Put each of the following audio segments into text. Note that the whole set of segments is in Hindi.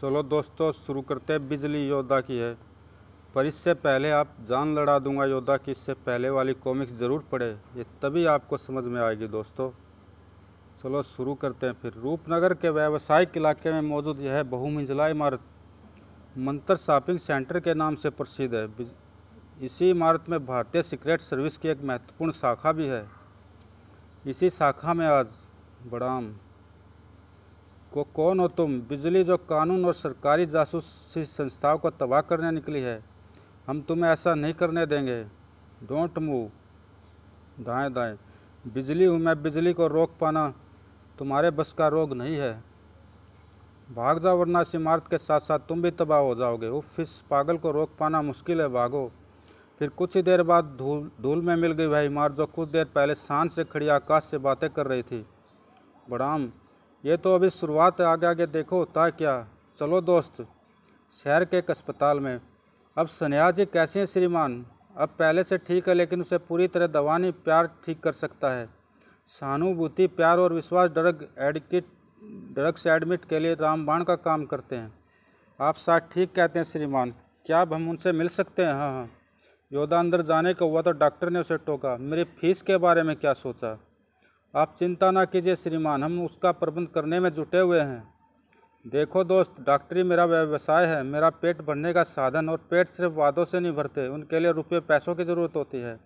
चलो दोस्तों शुरू करते हैं बिजली योद्धा की है पर इससे पहले आप जान लड़ा दूंगा योद्धा की इससे पहले वाली कॉमिक्स ज़रूर पढ़े ये तभी आपको समझ में आएगी दोस्तों चलो शुरू करते हैं फिर रूपनगर के व्यावसायिक इलाके में मौजूद यह बहुमंजिला इमारत मंत्र शॉपिंग सेंटर के नाम से प्रसिद्ध है इसी इमारत में भारतीय सीक्रेट सर्विस की एक महत्वपूर्ण शाखा भी है इसी शाखा में आज बड़ाम को कौन हो तुम बिजली जो कानून और सरकारी जासूसी संस्थाओं को तबाह करने निकली है हम तुम्हें ऐसा नहीं करने देंगे डोंट मूव दाएं दाएं बिजली हूँ मैं बिजली को रोक पाना तुम्हारे बस का रोग नहीं है भाग जाओ वरना इस इमारत के साथ साथ तुम भी तबाह हो जाओगे वो फिस पागल को रोक पाना मुश्किल है भागो फिर कुछ ही देर बाद धूल धूल में मिल गई वह इमारत जो कुछ देर पहले शान से खड़ी आकाश से बातें कर रही थी बड़ाम ये तो अभी शुरुआत है आगे आगे देखो होता क्या चलो दोस्त शहर के एक अस्पताल में अब सन्या जी कैसे हैं श्रीमान अब पहले से ठीक है लेकिन उसे पूरी तरह दवा नहीं प्यार ठीक कर सकता है सहानुभूति प्यार और विश्वास ड्रग एडिकट ड्रग्स एडमिट के लिए रामबाण का काम करते हैं आप साथ ठीक कहते हैं श्रीमान क्या अब हम उनसे मिल सकते हैं हाँ हाँ योदा अंदर जाने का हुआ तो डॉक्टर ने उसे टोका मेरी फीस के बारे में क्या सोचा आप चिंता ना कीजिए श्रीमान हम उसका प्रबंध करने में जुटे हुए हैं देखो दोस्त डॉक्टरी मेरा व्यवसाय है मेरा पेट भरने का साधन और पेट सिर्फ वादों से नहीं भरते उनके लिए रुपये पैसों की ज़रूरत होती है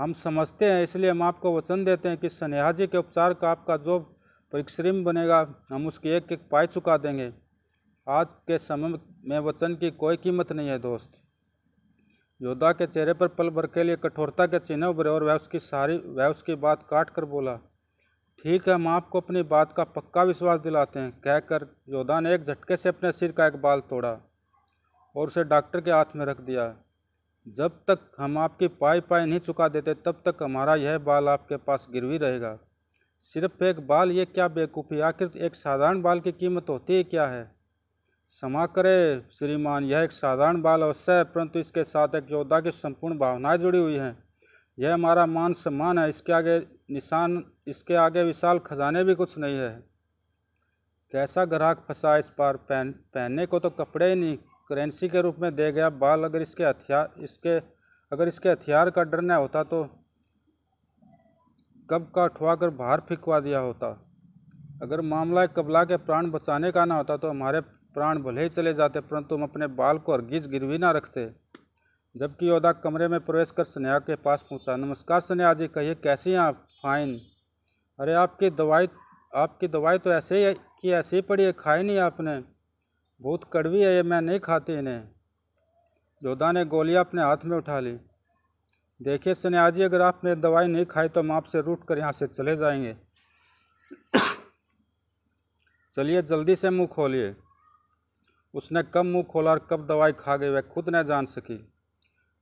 हम समझते हैं इसलिए हम आपको वचन देते हैं कि स्नेहा जी के उपचार का आपका जो परिश्रम बनेगा हम उसकी एक एक पाई चुका देंगे आज के समय में वचन की कोई कीमत नहीं है दोस्त योद्धा के चेहरे पर पल भर के लिए कठोरता के चिन्ह उभरे और वह उसकी सारी वह उसकी बात काट कर बोला ठीक है हम आपको अपनी बात का पक्का विश्वास दिलाते हैं कहकर योद्धा ने एक झटके से अपने सिर का एक बाल तोड़ा और उसे डॉक्टर के हाथ में रख दिया जब तक हम आपकी पाई पाई नहीं चुका देते तब तक हमारा यह बाल आपके पास गिरवी रहेगा सिर्फ एक बाल ये क्या बेवकूफ़ी आखिर एक साधारण बाल की कीमत होती है क्या है क्षमा करे श्रीमान यह एक साधारण बाल अवश्य है परंतु इसके साथ एक योद्धा की संपूर्ण भावनाएं जुड़ी हुई हैं यह हमारा मान सम्मान है इसके आगे निशान इसके आगे विशाल खजाने भी कुछ नहीं है कैसा ग्राहक फंसा इस पार पहन पहनने को तो कपड़े ही नहीं करेंसी के रूप में दे गया बाल अगर इसके हथियार इसके अगर इसके हथियार का डर न होता तो कब का उठवा कर बाहर फिकवा दिया होता अगर मामला कबला के प्राण बचाने का ना होता तो हमारे प्राण भले ही चले जाते परंतु हम अपने बाल को हरगिज गिरवी ना रखते जबकि योदा कमरे में प्रवेश कर स्नेहा के पास पहुंचा नमस्कार स्नेहा जी कहिए कैसी हैं आप फाइन अरे आपकी दवाई आपकी दवाई तो ऐसे ही है कि ऐसे ही पड़ी है खाई नहीं आपने बहुत कड़वी है ये मैं नहीं खाती इन्हें योदा ने गोलियाँ अपने हाथ में उठा ली देखिए स्नेहा जी अगर आपने दवाई नहीं खाई तो हम आपसे रूट कर यहाँ से चले जाएंगे चलिए जल्दी से मुँह खोलिए उसने कब मुंह खोला और कब दवाई खा गई वह खुद न जान सकी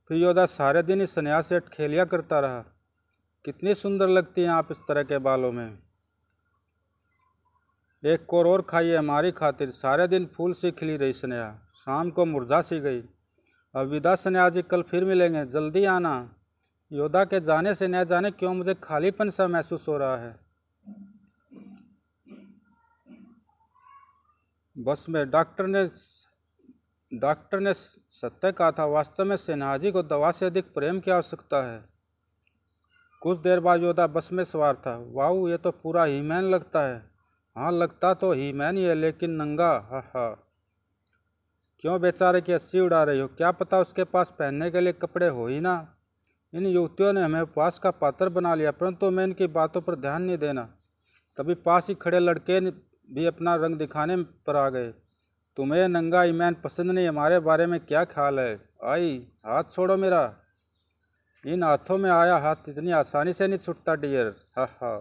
फिर योदा सारे दिन ही सन्यास सेठ खेलिया करता रहा कितनी सुंदर लगती हैं आप इस तरह के बालों में एक कोर और खाइए हमारी खातिर सारे दिन फूल सी खिली रही स्नेहा शाम को मुर्जा सी गई अब विदा स्नेहा जी कल फिर मिलेंगे जल्दी आना योदा के जाने से न जाने क्यों मुझे खालीपन सा महसूस हो रहा है बस में डॉक्टर ने डॉक्टर ने सत्य कहा था वास्तव में सिन्हाजी को दवा से अधिक प्रेम की आवश्यकता है कुछ देर बाद योद्धा बस में सवार था वाऊ ये तो पूरा हीमैन लगता है हाँ लगता तो हीमैन ही है लेकिन नंगा हा हा क्यों बेचारे की अस्सी उड़ा रही हो क्या पता उसके पास पहनने के लिए कपड़े हो ही ना इन युवतियों ने हमें उपवास का पात्र बना लिया परंतु मैं इनकी बातों पर ध्यान नहीं देना तभी पास ही खड़े लड़के भी अपना रंग दिखाने पर आ गए तुम्हें नंगा ईमान पसंद नहीं हमारे बारे में क्या ख्याल है आई हाथ छोड़ो मेरा इन हाथों में आया हाथ इतनी आसानी से नहीं छुटता डियर हा हा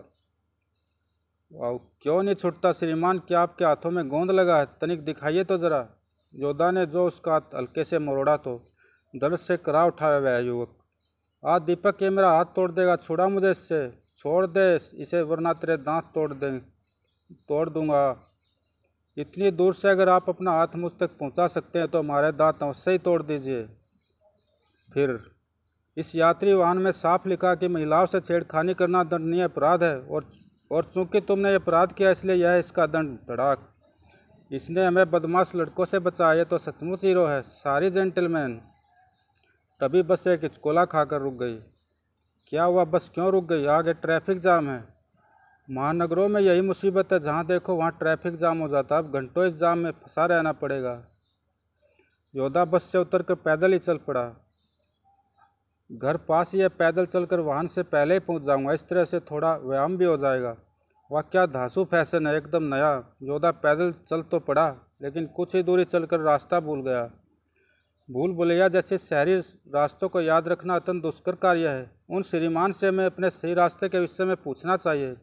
वाह क्यों नहीं छुटता श्रीमान क्या आपके हाथों में गोंद लगा है तनिक दिखाइए तो ज़रा योद्धा ने जो उसका हाथ हल्के से मरोड़ा तो दर्द से करा उठाया हुआ युवक आज दीपक ये मेरा हाथ तोड़ देगा छोड़ा मुझे इससे छोड़ दे इसे वरना तेरे दांत तोड़ देंगे तोड़ दूंगा इतनी दूर से अगर आप अपना हाथ मुझ तक पहुंचा सकते हैं तो हमारे दांत अवश्य ही तोड़ दीजिए फिर इस यात्री वाहन में साफ लिखा कि महिलाओं से छेड़खानी करना दंडनीय अपराध है और और चूंकि तुमने ये अपराध किया इसलिए यह इसका दंड धड़ाक इसने हमें बदमाश लड़कों से बचाया तो सचमुच हीरो है सारी जेंटलमैन तभी बस एक हिचकोला खाकर रुक गई क्या हुआ बस क्यों रुक गई आगे ट्रैफिक जाम है महानगरों में यही मुसीबत है जहाँ देखो वहाँ ट्रैफिक जाम हो जाता है अब घंटों इस जाम में फंसा रहना पड़ेगा योद्धा बस से उतर कर पैदल ही चल पड़ा घर पास ही है पैदल चलकर वाहन से पहले ही पहुँच जाऊँगा इस तरह से थोड़ा व्यायाम भी हो जाएगा वह क्या धासु फैशन है एकदम नया योद्धा पैदल चल तो पड़ा लेकिन कुछ ही दूरी चलकर रास्ता भूल गया भूल भुलैया जैसे शहरी रास्तों को याद रखना अत्यंत दुष्कर कार्य है उन श्रीमान से हमें अपने सही रास्ते के विषय में पूछना चाहिए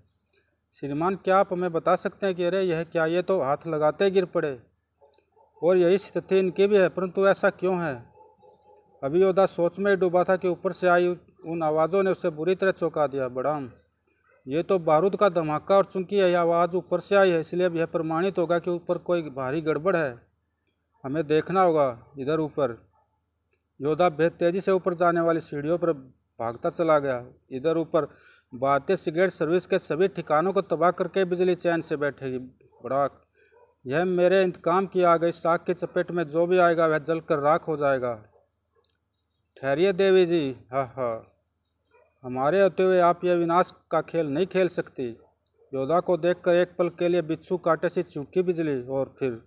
श्रीमान क्या आप हमें बता सकते हैं कि अरे यह क्या ये तो हाथ लगाते गिर पड़े और यही स्थिति इनकी भी है परंतु ऐसा क्यों है अभी अभियोदा सोच में डूबा था कि ऊपर से आई उन आवाज़ों ने उसे बुरी तरह चौंका दिया बड़ाम ये तो बारूद का धमाका और चूंकि यह आवाज़ ऊपर से आई है इसलिए अब यह प्रमाणित होगा कि ऊपर कोई भारी गड़बड़ है हमें देखना होगा इधर ऊपर योद्धा बेहद तेज़ी से ऊपर जाने वाली सीढ़ियों पर भागता चला गया इधर ऊपर भारतीय सिगरेट सर्विस के सभी ठिकानों को तबाह करके बिजली चैन से बैठेगी बड़ा यह मेरे इंतकाम की आ गई साख की चपेट में जो भी आएगा वह जल कर राख हो जाएगा ठहरिए देवी जी हा हा हमारे होते हुए आप यह विनाश का खेल नहीं खेल सकती योद्धा को देखकर एक पल के लिए बिच्छू काटे से चूकी बिजली और फिर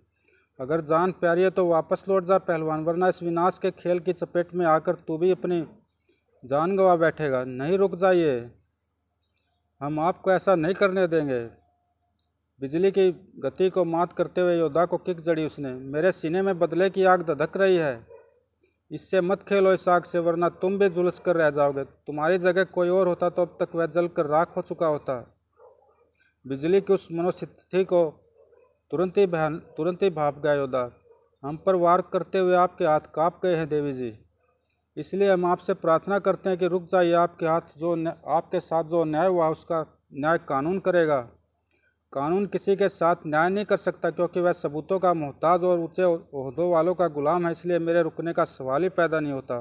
अगर जान प्यारी है तो वापस लौट जा पहलवान वरना इस विनाश के खेल की चपेट में आकर तू भी अपनी जान गवा बैठेगा नहीं रुक जाइए हम आपको ऐसा नहीं करने देंगे बिजली की गति को मात करते हुए योद्धा को किक जड़ी उसने मेरे सीने में बदले की आग धधक रही है इससे मत खेलो इस आग से वरना तुम भी जुलस कर रह जाओगे तुम्हारी जगह कोई और होता तो अब तक वह जल कर राख हो चुका होता बिजली की उस मनोस्थिति को तुरंत ही बहन तुरंत ही भाप गया योद्धा हम पर वार करते हुए आपके हाथ काँप गए हैं देवी जी इसलिए हम आपसे प्रार्थना करते हैं कि रुक जाइए आपके हाथ जो आपके साथ जो न्याय हुआ उसका न्याय कानून करेगा कानून किसी के साथ न्याय नहीं कर सकता क्योंकि वह सबूतों का मोहताज और ऊँचे उहदों वालों का गुलाम है इसलिए मेरे रुकने का सवाल ही पैदा नहीं होता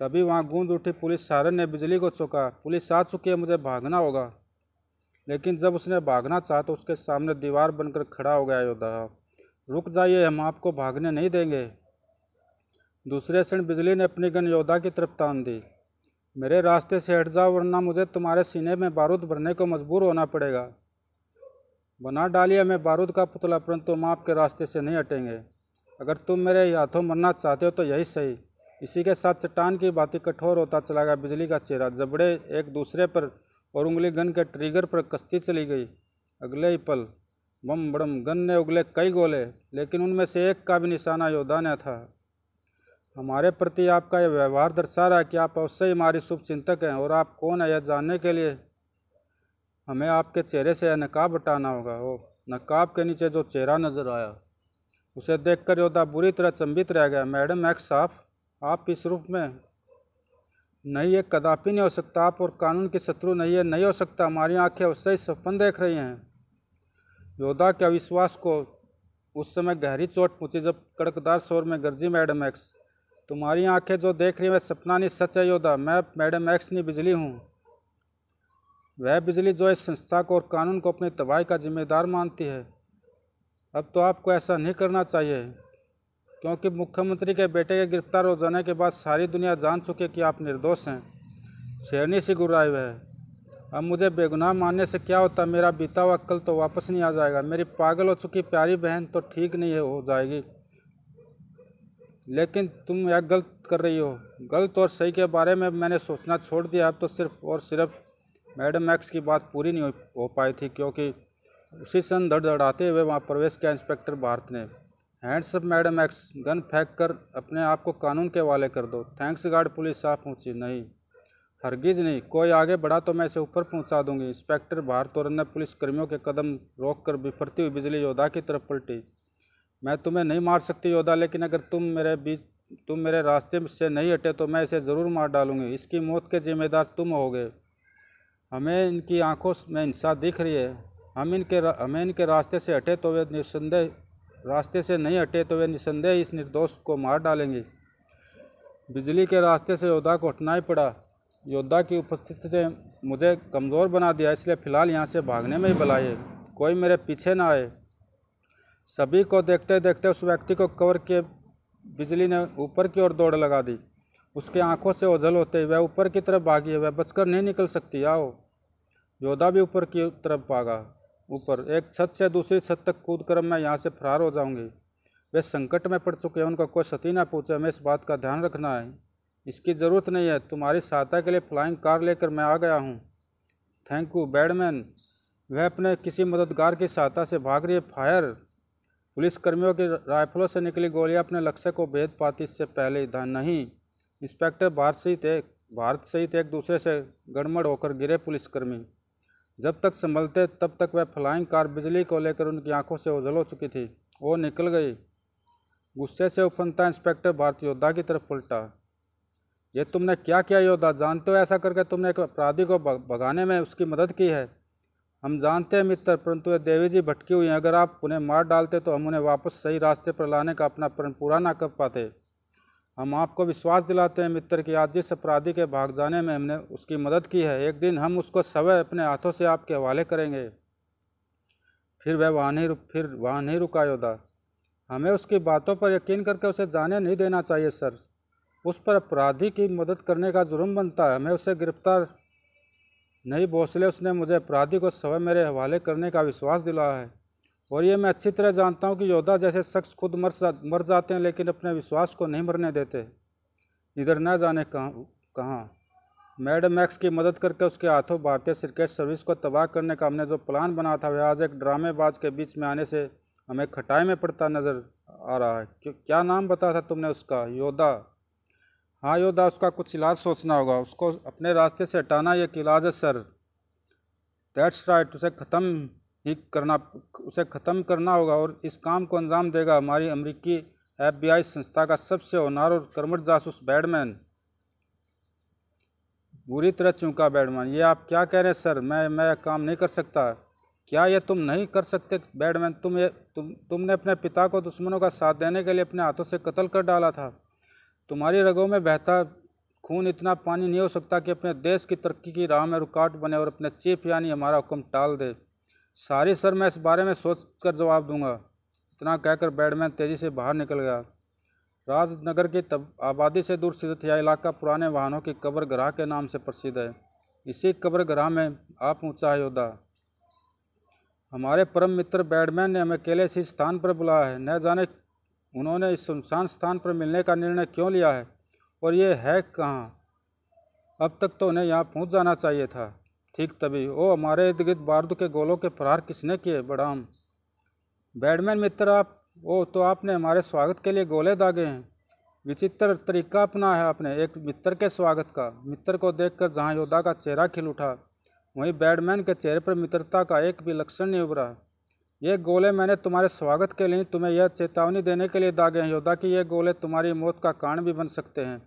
तभी वहाँ गूंज उठी पुलिस सारन ने बिजली को चुका पुलिस आ चुकी है मुझे भागना होगा लेकिन जब उसने भागना चाहा तो उसके सामने दीवार बनकर खड़ा हो गया योद्धा रुक जाइए हम आपको भागने नहीं देंगे दूसरे क्षण बिजली ने अपनी गन योद्धा की तरफ तान दी मेरे रास्ते से हट जाओ वरना मुझे तुम्हारे सीने में बारूद भरने को मजबूर होना पड़ेगा बना डालिया मैं बारूद का पुतला परंतु हम आपके रास्ते से नहीं हटेंगे अगर तुम मेरे हाथों मरना चाहते हो तो यही सही इसी के साथ चट्टान की बातें कठोर होता चला गया बिजली का चेहरा जबड़े एक दूसरे पर और उंगली गन के ट्रिगर पर कश्ती चली गई अगले ही पल बम बड़म गन ने उगले कई गोले लेकिन उनमें से एक का भी निशाना योद्धा ने था हमारे प्रति आपका यह व्यवहार दर्शा रहा है कि आप अवश्य हमारे शुभ चिंतक हैं और आप कौन है यह जानने के लिए हमें आपके चेहरे से यह नकाब हटाना होगा वो नकाब के नीचे जो चेहरा नज़र आया उसे देखकर योद्धा बुरी तरह चंबित रह गया मैडम एक्स साफ़ आप इस रूप में नहीं ये कदापि नहीं हो सकता आप और कानून के शत्रु नहीं है नहीं हो सकता हमारी आंखें उससे ही सफन देख रही हैं योद्धा के अविश्वास को उस समय गहरी चोट पहुँची जब कड़कदार शोर में गर्जी मैडम एक्स तुम्हारी आंखें जो देख रही हैं वह सपना नहीं सच है योदा मैं मैडम एक्स नहीं बिजली हूँ वह बिजली जो इस संस्था को और कानून को अपनी तबाही का जिम्मेदार मानती है अब तो आपको ऐसा नहीं करना चाहिए क्योंकि मुख्यमंत्री के बेटे के गिरफ्तार हो जाने के बाद सारी दुनिया जान चुकी कि आप निर्दोष हैं शेरनी सी गुराए हुए अब मुझे बेगुनाह मानने से क्या होता मेरा बीता हुआ कल तो वापस नहीं आ जाएगा मेरी पागल हो चुकी प्यारी बहन तो ठीक नहीं हो जाएगी लेकिन तुम यह गलत कर रही हो गलत और सही के बारे में मैंने सोचना छोड़ दिया अब तो सिर्फ और सिर्फ मैडम एक्स की बात पूरी नहीं हो पाई थी क्योंकि उसी सन धड़धड़ाते हुए वहाँ प्रवेश किया इंस्पेक्टर भारत ने हैंड्स अप मैडम एक्स गन फेंक कर अपने आप को कानून के वाले कर दो थैंक्स गार्ड पुलिस साफ पहुँची नहीं हरगिज नहीं कोई आगे बढ़ा तो मैं इसे ऊपर पहुँचा दूंगी इंस्पेक्टर भारत और अन्य पुलिस कर्मियों के कदम रोककर बिफरती हुई बिजली योद्धा की तरफ पलटी मैं तुम्हें नहीं मार सकती योद्धा लेकिन अगर तुम मेरे बीच तुम मेरे रास्ते से नहीं हटे तो मैं इसे ज़रूर मार डालूंगी इसकी मौत के जिम्मेदार तुम होगे हमें इनकी आंखों में इंसाफ दिख रही है हम इनके हमें इनके रास्ते से हटे तो वे निस्संदेह रास्ते से नहीं हटे तो वे निस्संदेह इस निर्दोष को मार डालेंगे बिजली के रास्ते से योद्धा को हटना ही पड़ा योद्धा की उपस्थिति ने मुझे कमज़ोर बना दिया इसलिए फ़िलहाल यहाँ से भागने में ही बुलाए है कोई मेरे पीछे ना आए सभी को देखते देखते उस व्यक्ति को कवर के बिजली ने ऊपर की ओर दौड़ लगा दी उसके आंखों से ओझल होते ही वह ऊपर की तरफ भागी वह बचकर नहीं निकल सकती आओ योद्धा भी ऊपर की तरफ भागा ऊपर एक छत से दूसरी छत तक कूद कर मैं यहाँ से फरार हो जाऊँगी वे संकट में पड़ चुके हैं उनका कोई क्षति ना पूछे हमें इस बात का ध्यान रखना है इसकी ज़रूरत नहीं है तुम्हारी सहायता के लिए फ्लाइंग कार लेकर मैं आ गया हूँ थैंक यू बैडमैन वह अपने किसी मददगार की सहायता से भाग रही है फायर पुलिसकर्मियों की राइफलों से निकली गोलियां अपने लक्ष्य को भेद पाती इससे पहले नहीं इंस्पेक्टर भारत सहित एक भारत सहित एक दूसरे से गड़मड़ होकर गिरे पुलिसकर्मी जब तक संभलते तब तक वह फ्लाइंग कार बिजली को लेकर उनकी आंखों से उजल हो चुकी थी वो निकल गई गुस्से से उफनता इंस्पेक्टर भारत योद्धा की तरफ उल्टा ये तुमने क्या किया योद्धा जानते हो ऐसा करके तुमने एक अपराधी को भगाने में उसकी मदद की है हम जानते हैं मित्र परंतु ये देवी जी भटकी हुई हैं अगर आप उन्हें मार डालते तो हम उन्हें वापस सही रास्ते पर लाने का अपना प्रण पूरा ना कर पाते हम आपको विश्वास दिलाते हैं मित्र कि आज जिस अपराधी के भाग जाने में हमने उसकी मदद की है एक दिन हम उसको सवय अपने हाथों से आपके हवाले करेंगे फिर वह वहाँ नहीं फिर वहाँ नहीं रुका योदा हमें उसकी बातों पर यकीन करके उसे जाने नहीं देना चाहिए सर उस पर अपराधी की मदद करने का जुर्म बनता है हमें उसे गिरफ्तार नई भोसले उसने मुझे अपराधी को सवय मेरे हवाले करने का विश्वास दिलाया है और ये मैं अच्छी तरह जानता हूँ कि योद्धा जैसे शख्स खुद मर जा, मर जाते हैं लेकिन अपने विश्वास को नहीं मरने देते इधर न जाने कहाँ कहाँ मैडम मैक्स की मदद करके उसके हाथों भारतीय क्रिकेट सर्विस को तबाह करने का हमने जो प्लान बना था वह आज एक ड्रामेबाज के बीच में आने से हमें खटाई में पड़ता नज़र आ रहा है क्या नाम बताया था तुमने उसका योद्धा हाँ योद्धा उसका कुछ इलाज सोचना होगा उसको अपने रास्ते से हटाना एक इलाज है सर दैट्स राइट उसे ख़त्म ही करना उसे ख़त्म करना होगा और इस काम को अंजाम देगा हमारी अमरीकी एफबीआई संस्था का सबसे होनार और कर्मट जासूस बैडमैन बुरी तरह चूका बैडमैन ये आप क्या कह रहे हैं सर मैं मैं काम नहीं कर सकता क्या ये तुम नहीं कर सकते बैडमैन तुम ये तुम तुमने अपने पिता को दुश्मनों का साथ देने के लिए अपने हाथों से कत्ल कर डाला था तुम्हारी रगों में बहता खून इतना पानी नहीं हो सकता कि अपने देश की तरक्की की राह में रुकावट बने और अपने चीफ यानी हमारा हुक्म टाल दे सारी सर मैं इस बारे में सोच कर जवाब दूंगा इतना कहकर बैडमैन तेज़ी से बाहर निकल गया राजनगर की तब आबादी से दूर स्थित यह इलाका पुराने वाहनों की कब्र गराह के नाम से प्रसिद्ध है इसी कब्र गराह में आप ऊँचा योदा हमारे परम मित्र बैडमैन ने हमें अकेले इसी स्थान पर बुलाया है न जाने उन्होंने इस सुनसान स्थान पर मिलने का निर्णय क्यों लिया है और ये है कहाँ अब तक तो उन्हें यहाँ पहुँच जाना चाहिए था ठीक तभी ओ हमारे इर्द गिर्द बारदू के गोलों के प्रहार किसने किए बड़ाम बैडमैन मित्र आप ओ तो आपने हमारे स्वागत के लिए गोले दागे हैं विचित्र तरीका अपना है आपने एक मित्र के स्वागत का मित्र को देखकर जहाँ योद्धा का चेहरा खिल उठा वहीं बैडमैन के चेहरे पर मित्रता का एक भी लक्षण नहीं उभरा ये गोले मैंने तुम्हारे स्वागत के लिए तुम्हें यह चेतावनी देने के लिए दागे हैं योद्धा कि ये गोले तुम्हारी मौत का कारण भी बन सकते हैं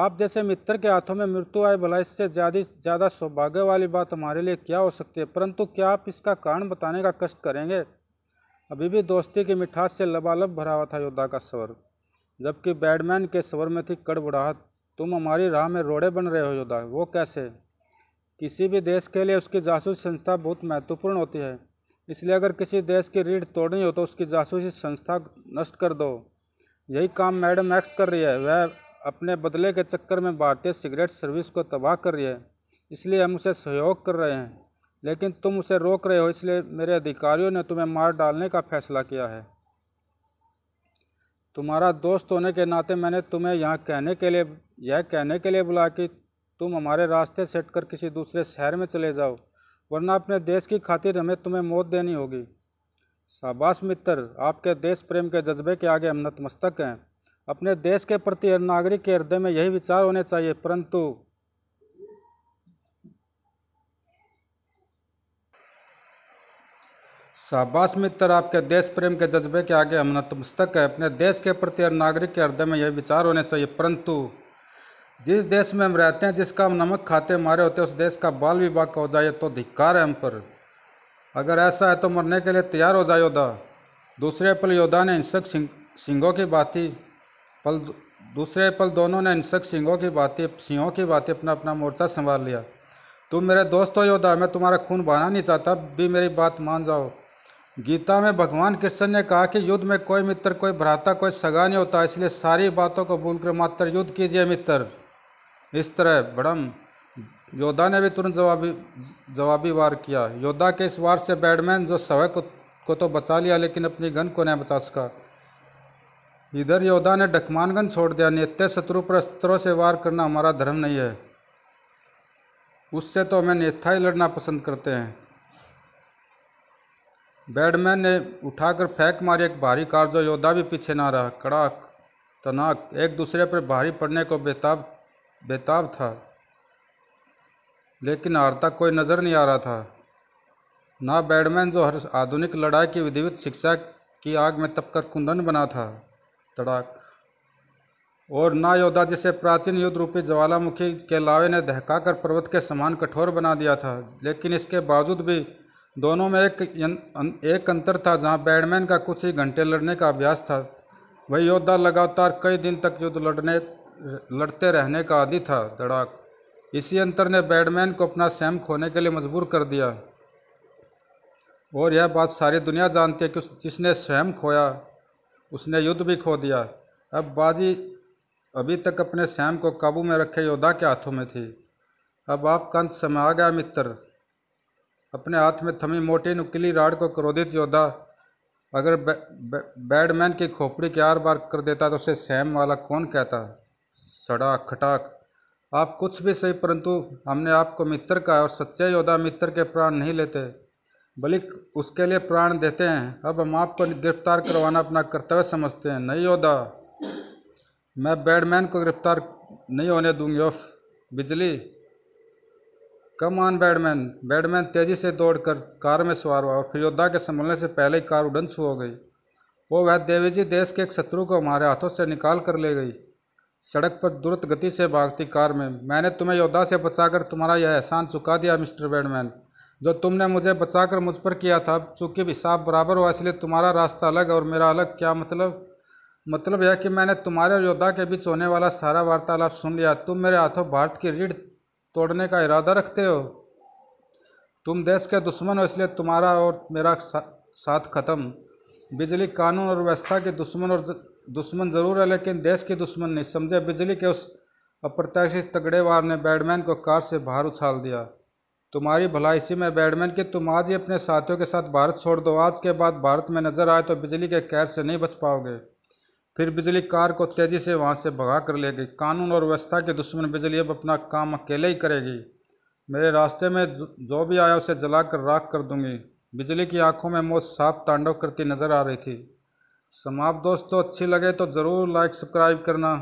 आप जैसे मित्र के हाथों में मृत्यु आए भला इससे ज़्यादा ज़्यादा सौभाग्य वाली बात हमारे लिए क्या हो सकती है परंतु क्या आप इसका कारण बताने का कष्ट करेंगे अभी भी दोस्ती की मिठास से लबालब भरा हुआ था योद्धा का स्वर जबकि बैडमैन के स्वर में थी कड़बड़ाहट तुम हमारी राह में रोड़े बन रहे हो योद्धा वो कैसे किसी भी देश के लिए उसकी जासूस संस्था बहुत महत्वपूर्ण होती है इसलिए अगर किसी देश की रीढ़ तोड़नी हो तो उसकी जासूसी संस्था नष्ट कर दो यही काम मैडम एक्स कर रही है वह अपने बदले के चक्कर में भारतीय सिगरेट सर्विस को तबाह कर रही है इसलिए हम उसे सहयोग कर रहे हैं लेकिन तुम उसे रोक रहे हो इसलिए मेरे अधिकारियों ने तुम्हें मार डालने का फैसला किया है तुम्हारा दोस्त होने के नाते मैंने तुम्हें यहाँ कहने के लिए यह कहने के लिए बुला कि तुम हमारे रास्ते सेट कर किसी दूसरे शहर में चले जाओ वरना अपने देश की खातिर हमें तुम्हें मौत देनी होगी शाबाश मित्र आपके देश प्रेम के जज्बे के आगे हम नतमस्तक हैं अपने देश के प्रति हर नागरिक के हृदय में यही विचार होने चाहिए परंतु शाबाश मित्र आपके देश प्रेम के जज्बे के आगे हम नतमस्तक है अपने देश के प्रति हर नागरिक के हृदय में यही विचार होने चाहिए परंतु जिस देश में हम रहते हैं जिसका हम नमक खाते मारे होते हैं उस देश का बाल विवाह का हो जाए तो धिक्कार है हम पर अगर ऐसा है तो मरने के लिए तैयार हो जाए योद्धा दूसरे पल योद्धा ने हिंसक सिंह सिंहों की बाती पल दूसरे पल दोनों ने हिंसक सिंहों की बातें सिंहों की बातें अपना अपना मोर्चा संभाल लिया तुम मेरे दोस्त हो योद्धा मैं तुम्हारा खून बहाना नहीं चाहता भी मेरी बात मान जाओ गीता में भगवान कृष्ण ने कहा कि युद्ध में कोई मित्र कोई भ्राता कोई सगा नहीं होता इसलिए सारी बातों को भूलकर मात्र युद्ध कीजिए मित्र इस तरह बड़म योद्धा ने भी तुरंत जवाबी जवाबी वार किया योद्धा के इस वार से बैडमैन जो सवय को, को तो बचा लिया लेकिन अपनी गन को नहीं बचा सका इधर योद्धा ने डकमान गन छोड़ दिया नित्य शत्रु पर अस्त्रों से वार करना हमारा धर्म नहीं है उससे तो हमें नेत्था ही लड़ना पसंद करते हैं बैडमैन ने उठाकर फेंक मारी एक भारी कार जो योद्धा भी पीछे ना रहा कड़ाक तनाक एक दूसरे पर भारी पड़ने को बेताब बेताब था लेकिन आर्ता कोई नज़र नहीं आ रहा था ना बैडमैन जो हर आधुनिक लड़ाई की विधिवत शिक्षा की आग में तपकर कुंदन बना था तड़ाक और ना योद्धा जिसे प्राचीन युद्ध रूपी ज्वालामुखी के लावे ने दहकाकर पर्वत के समान कठोर बना दिया था लेकिन इसके बावजूद भी दोनों में एक अं, एक अंतर था जहां बैडमैन का कुछ ही घंटे लड़ने का अभ्यास था वही योद्धा लगातार कई दिन तक युद्ध लड़ने लड़ते रहने का आदि था धड़ाक इसी अंतर ने बैडमैन को अपना सैम खोने के लिए मजबूर कर दिया और यह बात सारी दुनिया जानती है कि जिसने स्वयं खोया उसने युद्ध भी खो दिया अब बाजी अभी तक अपने सैम को काबू में रखे योद्धा के हाथों में थी अब आप कंत समय आ गया मित्र अपने हाथ में थमी मोटी नुकीली राड को क्रोधित योद्धा अगर बै, बै, बैडमैन की खोपड़ी के आर बार कर देता तो उसे सैम वाला कौन कहता सड़ाक खटाक आप कुछ भी सही परंतु हमने आपको मित्र का और सच्चे योद्धा मित्र के प्राण नहीं लेते बल्कि उसके लिए प्राण देते हैं अब हम आपको गिरफ्तार करवाना अपना कर्तव्य समझते हैं नहीं योद्धा मैं बैडमैन को गिरफ्तार नहीं होने दूंगी ऑफ बिजली कम ऑन बैडमैन बैडमैन तेज़ी से दौड़कर कार में सवार हुआ और फिर योद्धा के संभलने से पहले ही कार उड़न छू हो गई वो वह देवी जी देश के एक शत्रु को हमारे हाथों से निकाल कर ले गई सड़क पर द्रुत गति से भागती कार में मैंने तुम्हें योद्धा से बचाकर तुम्हारा यह एहसान चुका दिया मिस्टर बैडमैन जो तुमने मुझे बचाकर मुझ पर किया था चूँकि हिसाब बराबर हुआ इसलिए तुम्हारा रास्ता अलग और मेरा अलग क्या मतलब मतलब यह कि मैंने तुम्हारे और योद्धा के बीच होने वाला सारा वार्तालाप सुन लिया तुम मेरे हाथों भारत की रीढ़ तोड़ने का इरादा रखते हो तुम देश के दुश्मन हो इसलिए तुम्हारा और मेरा साथ ख़त्म बिजली कानून और व्यवस्था के दुश्मन और दुश्मन ज़रूर है लेकिन देश के दुश्मन नहीं समझे बिजली के उस अप्रत्याशित तगड़े वार ने बैडमैन को कार से बाहर उछाल दिया तुम्हारी भलाई इसी में बैडमैन की तुम आज ही अपने साथियों के साथ भारत छोड़ दो आज के बाद भारत में नजर आए तो बिजली के कैर से नहीं बच पाओगे फिर बिजली कार को तेज़ी से वहाँ से भगा कर ले गई कानून और व्यवस्था के दुश्मन बिजली अब अपना काम अकेले ही करेगी मेरे रास्ते में जो भी आया उसे जला कर राख कर दूंगी बिजली की आंखों में मौत साफ तांडव करती नजर आ रही थी समाप्त दोस्तों अच्छी लगे तो ज़रूर लाइक सब्सक्राइब करना